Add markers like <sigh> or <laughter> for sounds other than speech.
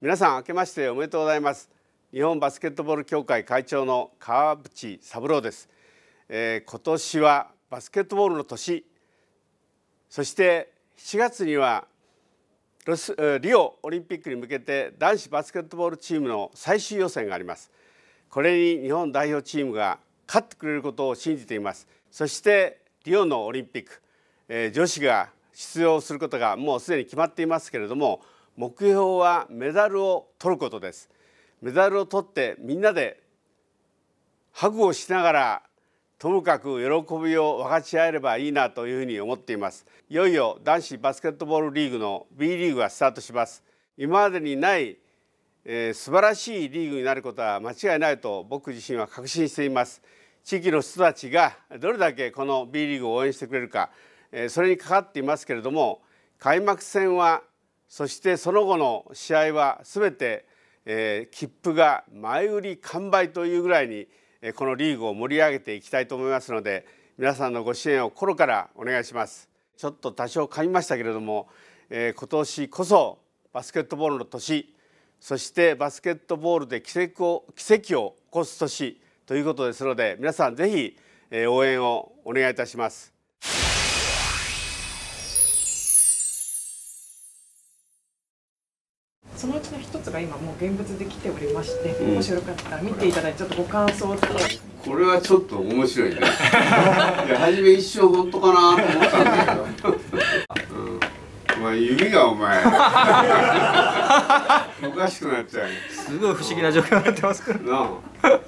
皆さん明けましておめでとうございます日本バスケットボール協会会長の川淵三郎です、えー、今年はバスケットボールの年そして7月にはロスリオオリンピックに向けて男子バスケットボールチームの最終予選がありますこれに日本代表チームが勝ってくれることを信じていますそしてリオのオリンピック、えー、女子が出場することがもうすでに決まっていますけれども目標はメダルを取ることですメダルを取ってみんなでハグをしながらともかく喜びを分かち合えればいいなというふうに思っていますいよいよ男子バスケットボールリーグの B リーグがスタートします今までにない、えー、素晴らしいリーグになることは間違いないと僕自身は確信しています地域の人たちがどれだけこの B リーグを応援してくれるか、えー、それにかかっていますけれども開幕戦はそしてその後の試合は全て、えー、切符が前売り完売というぐらいに、えー、このリーグを盛り上げていきたいと思いますので皆さんのご支援を心からお願いします。ちょっと多少噛みましたけれども、えー、今年こそバスケットボールの年そしてバスケットボールで奇跡を奇跡を起こす年ということですので皆さんぜひ応援をお願いいたします。そのうちの一つが今もう現物で来ておりまして、うん、もしかったら見ていただいてちょっとご感想とこれはちょっと面白いね <laughs> いや初め一生本当かなと思ったんだけど、うん、お前指がお前 <laughs> おかしくなっちゃうすごい不思議な状況になってますからなあ